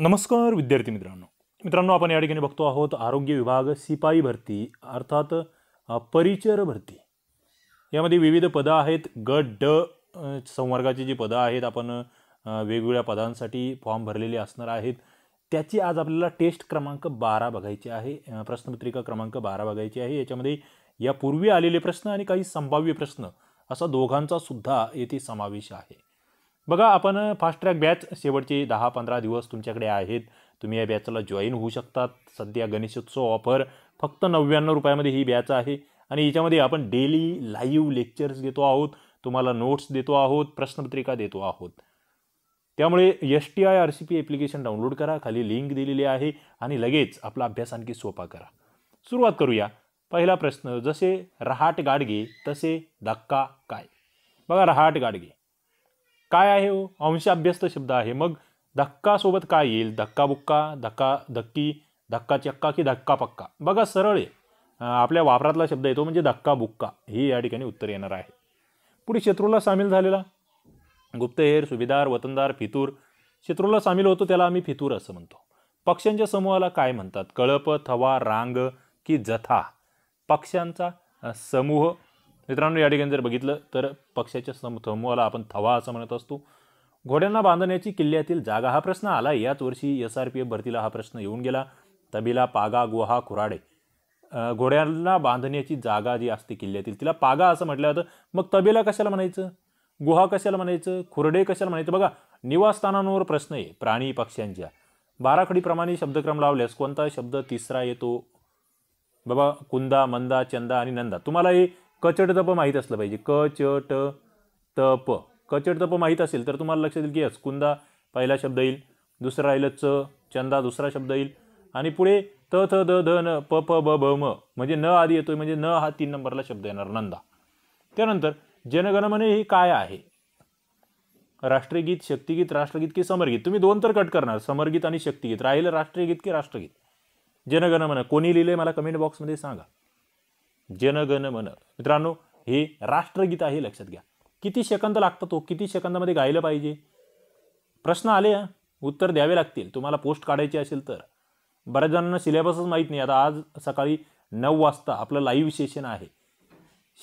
नमस्कार विद्यार्थी मित्रांनो मित्रांनो आपण या ठिकाणी बघतो आहोत आरोग्य विभाग सिपाई भरती अर्थात परिचर भरती यामध्ये विविध पदं आहेत ग ड संवर्गाची जी पदं आहेत आपण वेगवेगळ्या पदांसाठी फॉर्म भरलेले असणार आहेत त्याची आज आपल्याला टेस्ट क्रमांक बारा बघायची आहे प्रश्नपत्रिका क्रमांक बारा बघायची आहे याच्यामध्ये यापूर्वी आलेले प्रश्न आणि काही संभाव्य प्रश्न असा दोघांचा सुद्धा येथे समावेश आहे बघा आपण फास्ट ट्रॅक बॅच शेवटचे दहा पंधरा दिवस तुमच्याकडे आहेत तुम्ही या बॅचला जॉईन होऊ शकतात सध्या गणेशोत्सव ऑफर फक्त नव्याण्णव रुपयामध्ये ही बॅच आहे आणि याच्यामध्ये आपण डेली लाईव्ह लेक्चर्स घेतो आहोत तुम्हाला नोट्स देतो आहोत प्रश्नपत्रिका देतो आहोत त्यामुळे S T I R C P application download करा खाली लिंक दिलेली आहे आणि लगेच आपला अभ्यास आणखी सोपा करा सुरुवात करूया पहिला प्रश्न जसे रहाट गाडगे तसे धक्का काय बघा रहाट गाडगे काय आहे हो अंश अभ्यस्त शब्द आहे मग धक्का सोबत काय येईल धक्का बुक्का धक्का धक्की धक्का चक्का की धक्का पक्का बघा सरळ आहे आपल्या वापरातला शब्द येतो म्हणजे धक्का बुक्का हे या ठिकाणी उत्तर येणार आहे पुढे शत्रूला सामील झालेला गुप्तहेर सुभेदार वतनदार फितूर शत्रूला सामील होतो त्याला आम्ही फितूर असं म्हणतो पक्ष्यांच्या समूहाला काय म्हणतात कळप थवा रांग की जथा पक्ष्यांचा समूह मित्रांनो या ठिकाणी जर बघितलं तर पक्षाच्या समूहाला आपण थवा असं म्हणत असतो घोड्यांना बांधण्याची किल्ल्यातील जागा हा प्रश्न आला याच वर्षी एस आर पी एफ भरतीला हा प्रश्न येऊन गेला तबिला पागा गुहा खुराडे घोड्यांना बांधण्याची जागा जी असते किल्ल्यातील तिला पागा असं म्हटलं जातं मग तबेला कशाला म्हणायचं गुहा कशाला म्हणायचं खुरडे कशाला म्हणायचं बघा निवासस्थानांवर प्रश्न आहे प्राणी पक्ष्यांच्या बाराखडीप्रमाणे शब्दक्रम लावल्यास कोणता शब्द तिसरा येतो बाबा कुंदा मंदा चंदा आणि नंदा तुम्हाला हे कचट तप माहीत असलं पाहिजे कचट तप कचट तप माहीत असेल तर तुम्हाला लक्षात येईल की अस्कुंदा पहिला शब्द येईल दुसरा राहिलं च चंदा दुसरा शब्द येईल आणि पुढे त थ द ध न प प ब भ म म्हणजे न आधी येतोय म्हणजे न हा तीन नंबरला शब्द येणार नंदा त्यानंतर जनगणमने हे काय आहे राष्ट्रगीत शक्तिगीत राष्ट्रगीत की समरगीत तुम्ही दोन तर कट करणार समरगीत आणि शक्तिगीत राहिलं राष्ट्रीय गीत की राष्ट्रगीत जनगणमन कोणी लिहिलंय मला कमेंट बॉक्समध्ये सांगा जनगण मन मित्रांनो हे राष्ट्रगीत आहे लक्षात घ्या किती सेकंद लागतं तो किती सेकंदामध्ये गायलं पाहिजे प्रश्न आले उत्तर द्यावे लागतील तुम्हाला पोस्ट काढायची असेल तर बऱ्याच जणांना सिलेबसच माहीत नाही आता आज सकाळी नऊ वाजता आपलं लाईव्ह सेशन आहे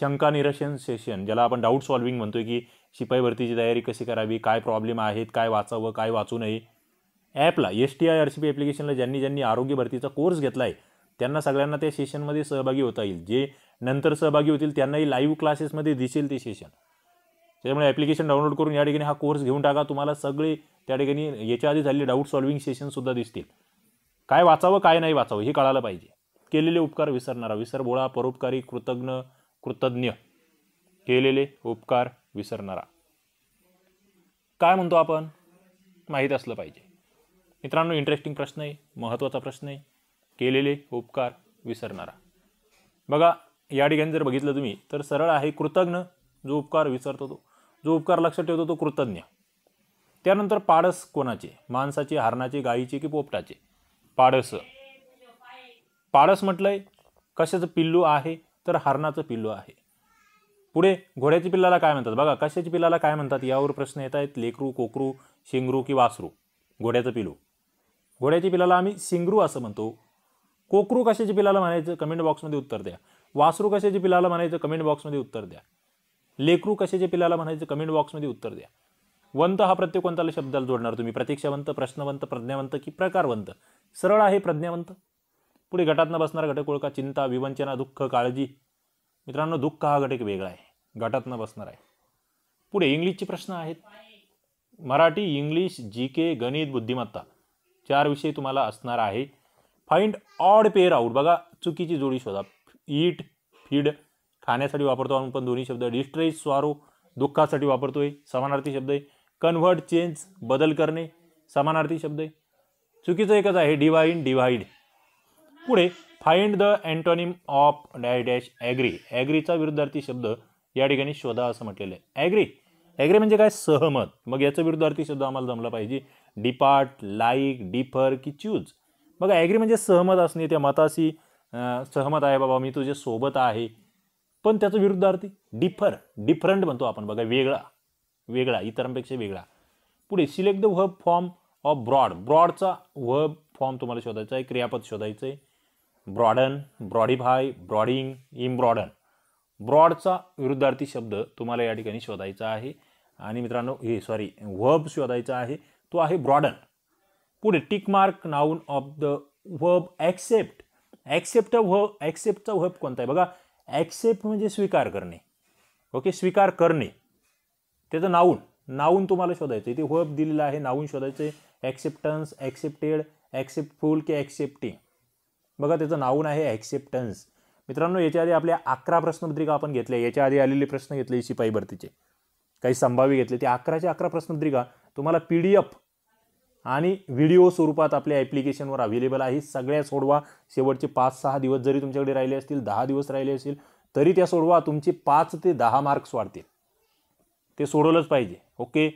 शंका निरशन सेशन ज्याला आपण डाऊट सॉल्विंग म्हणतोय की शिपाई भरतीची तयारी कशी करावी काय प्रॉब्लेम आहेत काय वाचावं काय वाचू नये ॲपला S T I R C P ॲप्लिकेशनला ज्यांनी ज्यांनी आरोग्य भरतीचा कोर्स घेतला आहे त्यांना सगळ्यांना त्या सेशनमध्ये सहभागी होता येईल जे नंतर सहभागी होतील त्यांनाही लाईव्ह क्लासेसमध्ये दिसेल ते सेशन त्याच्यामुळे ॲप्लिकेशन डाउनलोड करून या ठिकाणी हा कोर्स घेऊन टाका तुम्हाला सगळे त्या ठिकाणी याच्या आधी झालेले डाऊट सॉल्विंग सेशनसुद्धा दिसतील काय वाचावं काय नाही वाचावं हे कळायला पाहिजे केलेले उपकार विसरणारा विसरबोळा परोपकारी कृतज्ञ कृतज्ञ केलेले उपकार विसरणारा काय म्हणतो आपण माहीत असलं पाहिजे मित्रांनो इंटरेस्टिंग प्रश्न आहे महत्त्वाचा प्रश्न आहे केलेले उपकार विसरणारा बघा या ठिकाणी जर बघितलं तुम्ही तर सरळ आहे कृतज्ञ जो उपकार विसरतो तो जो उपकार लक्षात ठेवतो तो कृतज्ञ त्यानंतर पाडस कोणाचे माणसाचे हरणाचे गायीचे की पोपटाचे पाडस पाडस म्हटलंय कशाचं पिल्लू आहे तर हरणाचं पिल्लू आहे पुढे घोड्याच्या पिल्लाला काय म्हणतात बघा कशाच्या पिल्लाला काय म्हणतात यावर प्रश्न येत आहेत लेकरू कोकरू शिंगरू की वासरू घोड्याचं पिलू घोड्याच्या पिल्लाला आम्ही शिंगरू असं म्हणतो कोकरू कशाची पिलाला म्हणायचं कमेंट बॉक्समध्ये उत्तर द्या वासरू कशाची पिलाला म्हणायचं कमेंट बॉक्समध्ये उत्तर द्या लेकरू कशाच्या पिलाला म्हणायचं कमेंट बॉक्समध्ये उत्तर द्या वंत हा प्रत्येक कोणताला शब्दाला जोडणार तुम्ही प्रतीक्षावंत प्रश्नवंत प्रज्ञावंत की प्रकारवंत सरळ आहे प्रज्ञावंत पुढे गटातनं बसणारा घटक ओळखा चिंता विवंचना दुःख काळजी मित्रांनो दुःख हा घटक वेगळा आहे गटातनं बसणार आहे पुढे इंग्लिशचे प्रश्न आहेत मराठी इंग्लिश जी के गणित बुद्धिमत्ता चार विषय तुम्हाला असणार आहे फाइंड ऑड पेअर आउट बघा चुकीची जोडी शोधा ईट फीड खाण्यासाठी वापरतो आपण पण दोन्ही शब्द डिस्ट्रेस स्वारो दुःखासाठी वापरतोय समानार्थी शब्द आहे कन्व्हर्ट चेंज बदल करणे समानार्थी शब्द आहे चुकीचं एकच आहे डिवाईन डिव्हाइड पुढे find the antonym of dash dash agree ॲग्रीचा विरुद्धार्थी शब्द या ठिकाणी शोधा असं म्हटलेलं आहे ॲग्री ॲग्री म्हणजे काय सहमत मग याचं विरुद्धार्थी शब्द आम्हाला जमला पाहिजे डिपार्ट लाईक डिफर की चूज बघा ॲग्री म्हणजे सहमत असणे त्या मताशी सहमत आहे बाबा मी तुझ्या सोबत आहे पण त्याचं विरुद्धार्थी डिफर डिफरंट म्हणतो आपण बघा वेगळा वेगळा इतरांपेक्षा वेगळा पुढे select the verb form of broad ब्रॉडचा व्हब फॉर्म तुम्हाला शोधायचा आहे क्रियापद शोधायचं आहे ब्रॉडन ब्रॉडीफाय ब्रॉडिंग इम्ब्रॉडन ब्रॉडचा विरुद्धार्थी शब्द तुम्हाला या ठिकाणी शोधायचा आहे आणि मित्रांनो हे सॉरी व्हब शोधायचा आहे तो आहे ब्रॉडन पुढे tick mark noun of the verb accept accept व्ह ॲक्सेप्टचा व्हब कोणता आहे बघा ॲक्सेप्ट म्हणजे स्वीकार करणे ओके स्वीकार करणे त्याचं नाऊन नाऊन तुम्हाला शोधायचं इथे वर्ब दिलेलं आहे नाऊन शोधायचं आहे ॲक्सेप्टन्स ॲक्सेप्टेड ॲक्सेप्टफुल की ॲक्सेप्टिंग बघा त्याचं नाऊन आहे ॲक्सेप्टन्स मित्रांनो याच्या आधी आपल्या अकरा प्रश्नपत्रिका आपण घेतल्या याच्या आधी आलेले प्रश्न घेतले शिपाई भरतीचे काही संभाव्य घेतले ते अकराच्या अकरा प्रश्नपत्रिका तुम्हाला पी डी एफ आणि व्हिडिओ स्वरूपात आपल्या ॲप्लिकेशनवर अवेलेबल आहे सगळ्या सोडवा शेवटचे पाच सहा दिवस जरी तुमच्याकडे राहिले असतील दहा दिवस राहिले असतील तरी त्या सोडवा तुमचे पाच ते दहा मार्क्स वाढतील ते सोडवलंच पाहिजे ओके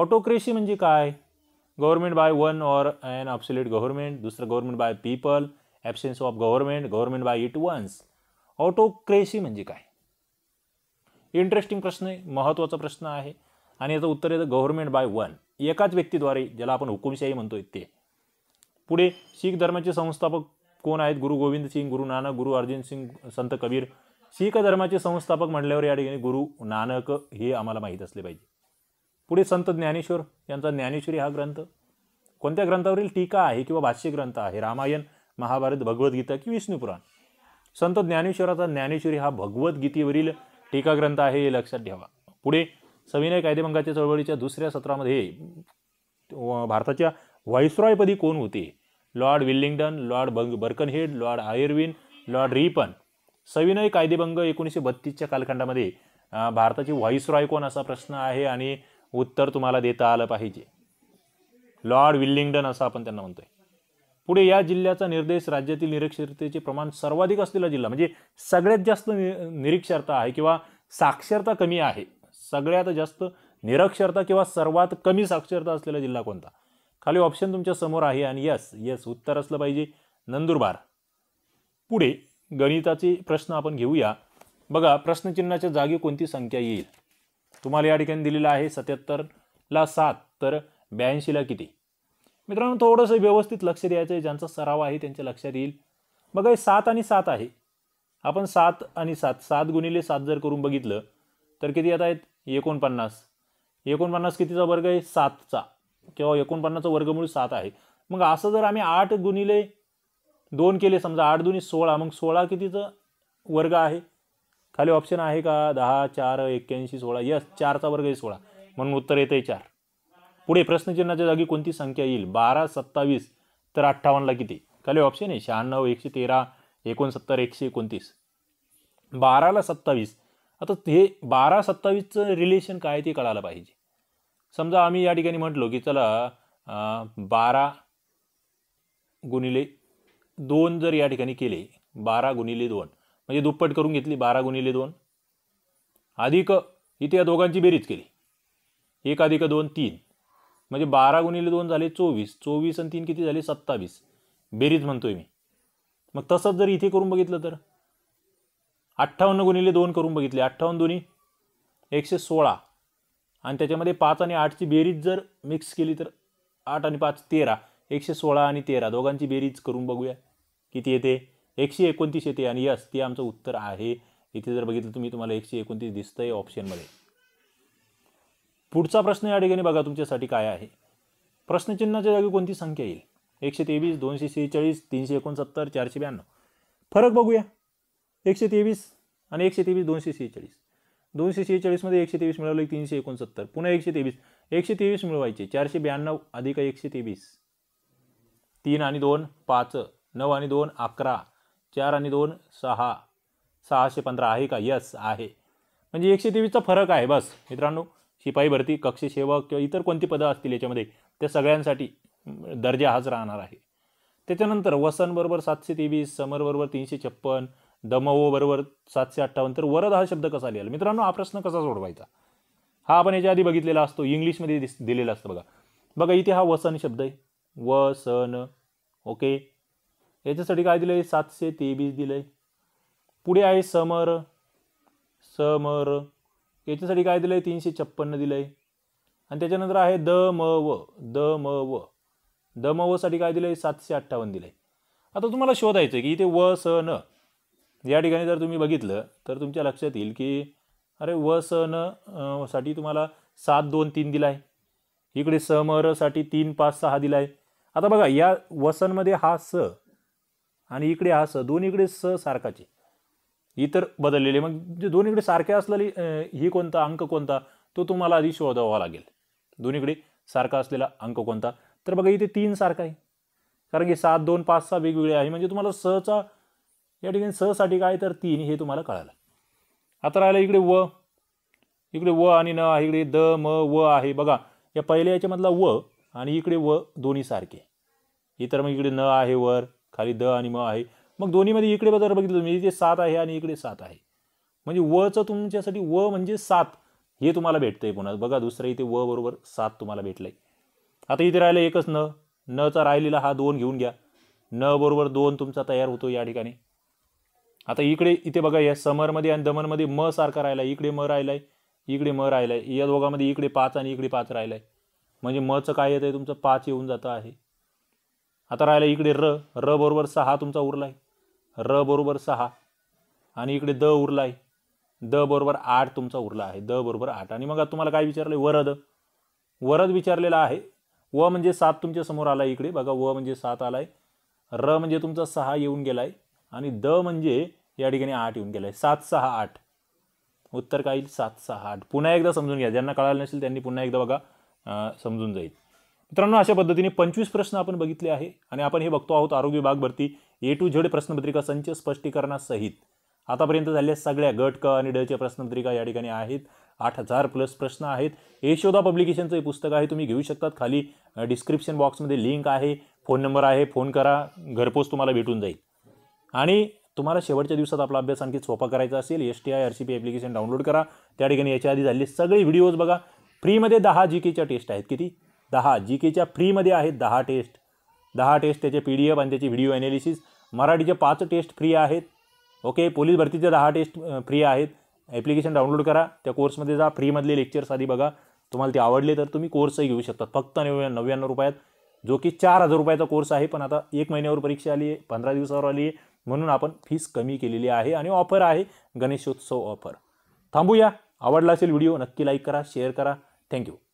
ऑटोक्रेसी म्हणजे काय government by one or and ऑप्सिलेट गव्हर्मेंट दुसरं government by people absence of government government by it once autocracy म्हणजे काय इंटरेस्टिंग प्रश्न आहे महत्त्वाचा प्रश्न आहे आणि याचं उत्तर येतं गव्हर्मेंट बाय वन एकाच व्यक्तीद्वारे ज्याला आपण हुकुमशाही म्हणतो ते पुढे शीख धर्माचे संस्थापक कोण आहेत गुरु गोविंद सिंग गुरु नानक गुरु अर्जुन सिंग संत कबीर शीख धर्माचे संस्थापक म्हटल्यावर या ठिकाणी गुरु नानक हे आम्हाला माहीत असले पाहिजे पुढे संत ज्ञानेश्वर यांचा ज्ञानेश्वरी हा ग्रंथ कोणत्या ग्रंथावरील टीका आहे किंवा भाष्य ग्रंथ आहे रामायण महाभारत भगवद्गीता की विष्णुपुराण संत ज्ञानेश्वराचा ज्ञानेश्वरी हा भगवद्गीतेवरील टीका ग्रंथ आहे हे लक्षात ठेवा पुढे सविनय कायदेभंगाच्या चळवळीच्या दुसऱ्या सत्रामध्ये भारताच्या व्हाईसरॉयपदी कोण होते लॉर्ड विलिंगडन लॉर्ड बंग Birkenhead Lord Irwin Lord Ripon सविनय कायदेभंग एकोणीसशे बत्तीसच्या कालखंडामध्ये भारताची व्हाईसरॉय कोण असा प्रश्न आहे आणि उत्तर तुम्हाला देता आलं पाहिजे लॉर्ड विल्लिंग्डन असं आपण त्यांना म्हणतोय पुढे या जिल्ह्याचा निर्देश राज्यातील निरक्षरतेचे प्रमाण सर्वाधिक असलेला जिल्हा म्हणजे सगळ्यात जास्त निरक्षरता आहे किंवा साक्षरता कमी आहे सगळ्यात जास्त निरक्षरता किंवा सर्वात कमी साक्षरता असलेला जिल्हा कोणता खाली ऑप्शन तुमच्या समोर आहे आणि यस यस उत्तर असलं पाहिजे नंदुरबार पुढे गणिताचे प्रश्न आपण घेऊया बघा प्रश्नचिन्हाच्या जागी कोणती संख्या येईल तुम्हाला या ठिकाणी दिलेला आहे ला सात तर ब्याऐंशीला किती मित्रांनो थोडंसं व्यवस्थित लक्ष द्यायचं आहे ज्यांचा सराव आहे त्यांच्या लक्षात येईल बघा हे सात आणि सात आहे आपण सात आणि सात सात गुणिले सात जर करून बघितलं तर किती येत आहेत एकोणपन्नास एकोणपन्नास कितीचा वर्ग आहे सातचा किंवा एकोणपन्नासचा वर्गमूळ सात आहे मग असं जर आम्ही आठ गुणिले दोन केले समजा आठ दुनी सोळा मग सोळा कितीचं वर्ग आहे खाली ऑप्शन आहे का दहा चार एक्क्याऐंशी सोळा यस चारचा वर्ग आहे सोळा म्हणून उत्तर येतं आहे चार पुढे प्रश्नचिन्हाच्या जागी कोणती संख्या येईल बारा सत्तावीस तर अठ्ठावन्नला किती खाली ऑप्शन आहे शहाण्णव एकशे तेरा एकोणसत्तर एकशे एकोणतीस बाराला सत्तावीस आता हे बारा सत्तावीसचं रिलेशन काय ते कळायला पाहिजे समजा आम्ही या ठिकाणी म्हटलो की चला बारा गुणिले दोन जर या ठिकाणी केले बारा गुणिले दोन म्हणजे दुप्पट करून घेतली बारा गुणिले दोन अधिक इथे या दोघांची बेरीज केली एक अधिक दोन तीन म्हणजे बारा गुणिले दोन झाले चोवीस चोवीस आणि तीन किती झाले सत्तावीस बेरीज म्हणतोय मी मग तसंच जर इथे करून बघितलं तर अठ्ठावन्न गुणिले दोन करून बघितले अठ्ठावन्न दोन्ही एकशे सोळा आणि त्याच्यामध्ये पाच आणि आठची बेरीज जर मिक्स केली तर आठ आणि पाच तेरा एकशे सोळा आणि तेरा दोघांची बेरीज करून बघूया किती येते एकशे एकोणतीस येते आणि यस ते आमचं उत्तर आहे इथे जर बघितलं तुम्ही तुम्हाला एकशे एकोणतीस दिसतं आहे ऑप्शनमध्ये पुढचा प्रश्न या ठिकाणी बघा तुमच्यासाठी काय आहे प्रश्नचिन्हाच्या जागी कोणती संख्या येईल एकशे तेवीस दोनशे सेहेचाळीस तीनशे एकोणसत्तर चारशे ब्याण्णव फरक बघूया एकशे तेवीस आणि एकशे तेवीस दोनशे सेहेचाळीस दोनशे सेहेचाळीसमध्ये एकशे तेवीस मिळवले तीनशे एकोणसत्तर पुन्हा एकशे तेवीस एकशे तेवीस मिळवायचे चारशे ब्याण्णव अधिक एकशे तेवीस तीन आणि दोन पाच नऊ आणि दोन अकरा चार आणि दोन सहा सहाशे पंधरा आहे का यस आहे म्हणजे एकशे तेवीसचा फरक आहे बस मित्रांनो शिपाई भरती कक्षसेवक किंवा इतर कोणती पदं असतील याच्यामध्ये त्या सगळ्यांसाठी दर्जा हाच राहणार आहे त्याच्यानंतर वसन बरोबर सातशे तेवीस समर बरोबर तीनशे छप्पन दमवो बरोबर सातशे अठ्ठावन्न तर वरद हा शब्द कसा लिहिला मित्रांनो हा प्रश्न कसा सोडवायचा हा आपण याच्या आधी बघितलेला असतो इंग्लिशमध्ये दिस दिलेला असतो बघा बघा इथे हा वसन शब्द आहे व न ओके याच्यासाठी काय दिलं आहे सातशे तेवीस दिलं आहे पुढे आहे समर समर याच्यासाठी काय दिलं आहे तीनशे छप्पन्न दिलं आहे आणि त्याच्यानंतर आहे द म व द म व द म वसाठी काय दिलं आहे सातशे अठ्ठावन्न दिलं आहे आता तुम्हाला शोधायचं आहे की इथे व स न या ठिकाणी जर तुम्ही बघितलं तर तुमच्या लक्षात येईल की अरे व स न साठी तुम्हाला सात दोन तीन दिला आहे इकडे स मरसाठी तीन पाच सहा दिला आहे आता बघा या वसनमध्ये हा स आणि इकडे हा स दोन इकडे स सारखाचे इतर बदललेले मग जे दोन इकडे सारखे असलेली ही कोणता अंक कोणता तो तुम्हाला आधी शोधावा लागेल दोन्हीकडे सारखा असलेला अंक कोणता तर बघा इथे तीन सारखा आहे कारण की सात दोन पाच सहा वेगवेगळे आहे म्हणजे तुम्हाला सचा या ठिकाणी सहसाठी काय तर तीन हे तुम्हाला कळालं आता राहिलं इकडे व इकडे व आणि न आहे इकडे द म व आहे बघा या पहिल्या याच्यामधला व आणि इकडे व दोन्ही सारखे इतर मग इकडे न आहे वर खाली द आणि म आहे मग दोन्हीमध्ये इकडे बदल बघितलं तुम्ही म्हणजे इथे सात आहे आणि इकडे सात आहे म्हणजे वचं तुमच्यासाठी व म्हणजे सात हे तुम्हाला भेटतं आहे पुन्हा बघा दुसरं इथे व बरोबर सात तुम्हाला भेटलं आहे आता इथे राहिलं एकच न नचा राहिलेला हा दोन घेऊन घ्या न बरोबर दोन तुमचा तयार होतो या ठिकाणी आता इकडे इथे बघा या समरमध्ये आणि दमनमध्ये म सारखा राहिला इकडे म राहिलाय इकडे म राहिलाय या दोघांमध्ये इकडे पाच आणि इकडे पाच राहिलाय म्हणजे मचं काय येतं आहे तुमचं पाच येऊन जातं आहे आता राहिलं इकडे र र बरोबर सहा तुमचा उरला आहे र बरोबर सहा आणि इकडे द उरला आहे द बरोबर आठ तुमचा उरला आहे द बरोबर आठ आणि मग तुम्हाला काय विचारलं आहे वरद वरद विचारलेलं आहे व म्हणजे सात तुमच्या समोर आला इकडे बघा व म्हणजे सात आला आहे र म्हणजे तुमचा सहा येऊन गेला आहे आणि द म्हणजे या ठिकाणी आठ येऊन गेलं आहे सात सहा आठ उत्तर काय सात सहा आठ पुन्हा एकदा समजून घ्या ज्यांना कळालं नसेल त्यांनी पुन्हा एकदा बघा समजून जाईल मित्रांनो अशा पद्धतीने पंचवीस प्रश्न आपण बघितले आहे आणि आपण हे बघतो आहोत आरोग्य विभाग भरती ए टू झेड प्रश्नपत्रिका संच स्पष्टीकरणासहित आतापर्यंत झालेल्या सगळ्या गट क आणि डच्या प्रश्नपत्रिका या ठिकाणी आहेत आठ हजार प्लस प्रश्न आहेत यशोदा पब्लिकेशनचं हे पुस्तक आहे तुम्ही घेऊ शकतात खाली डिस्क्रिप्शन बॉक्समध्ये लिंक आहे फोन नंबर आहे फोन करा घरपोच तुम्हाला भेटून जाईल आणि तुम्हाला शेवटच्या दिवसात आपला अभ्यास आणखी सोपा करायचा असेल S T I R C P application download करा त्या ठिकाणी याच्या आधी झालेली सगळी व्हिडिओज बघा फ्रीमध्ये दहा जी केच्या टेस्ट आहेत किती दहा जी केच्या फ्रीमध्ये आहेत दहा टेस्ट दहा टेस्ट त्याचे पी डी एफ आणि त्याचे व्हिडिओ ॲनालिसिस मराठीचे पाच टेस्ट फ्री आहेत ओके पोलीस भरतीचे दहा टेस्ट फ्री आहेत ॲप्लिकेशन डाउनलोड करा त्या कोर्समध्ये जा फ्रीमधले लेक्चर्स आधी बघा तुम्हाला ते आवडले तर तुम्ही कोर्सही घेऊ शकता फक्त नव्या नव्याण्णव रुपयात जो की चार हजार रुपयाचा कोर्स आहे पण आता एक महिन्यावर परीक्षा आली आहे पंधरा दिवसावर आली आहे म्हणून आपण फीस कमी केलेली आहे आणि ऑफर आहे गणेशोत्सव ऑफर थांबूया आवडला असेल व्हिडिओ नक्की लाईक करा शेअर करा थँक्यू